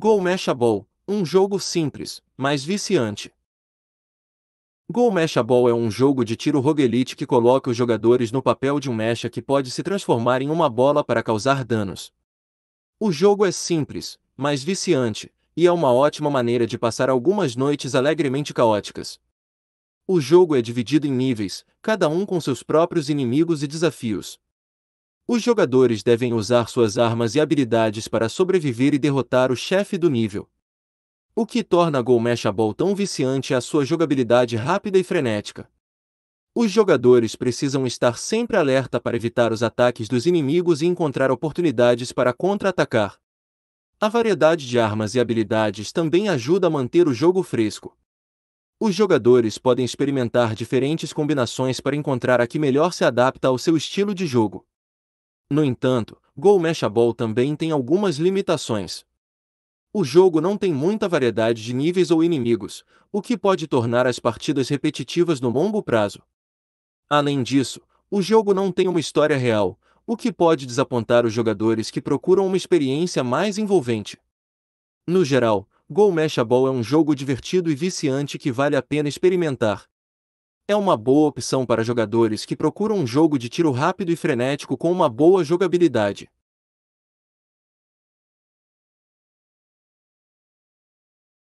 Go Mecha Ball, um jogo simples, mas viciante. Go Mecha Ball é um jogo de tiro roguelite que coloca os jogadores no papel de um mecha que pode se transformar em uma bola para causar danos. O jogo é simples, mas viciante, e é uma ótima maneira de passar algumas noites alegremente caóticas. O jogo é dividido em níveis, cada um com seus próprios inimigos e desafios. Os jogadores devem usar suas armas e habilidades para sobreviver e derrotar o chefe do nível. O que torna Go Ball tão viciante é a sua jogabilidade rápida e frenética. Os jogadores precisam estar sempre alerta para evitar os ataques dos inimigos e encontrar oportunidades para contra-atacar. A variedade de armas e habilidades também ajuda a manter o jogo fresco. Os jogadores podem experimentar diferentes combinações para encontrar a que melhor se adapta ao seu estilo de jogo. No entanto, Go Mashable também tem algumas limitações. O jogo não tem muita variedade de níveis ou inimigos, o que pode tornar as partidas repetitivas no longo prazo. Além disso, o jogo não tem uma história real, o que pode desapontar os jogadores que procuram uma experiência mais envolvente. No geral, Go Mashable é um jogo divertido e viciante que vale a pena experimentar, é uma boa opção para jogadores que procuram um jogo de tiro rápido e frenético com uma boa jogabilidade.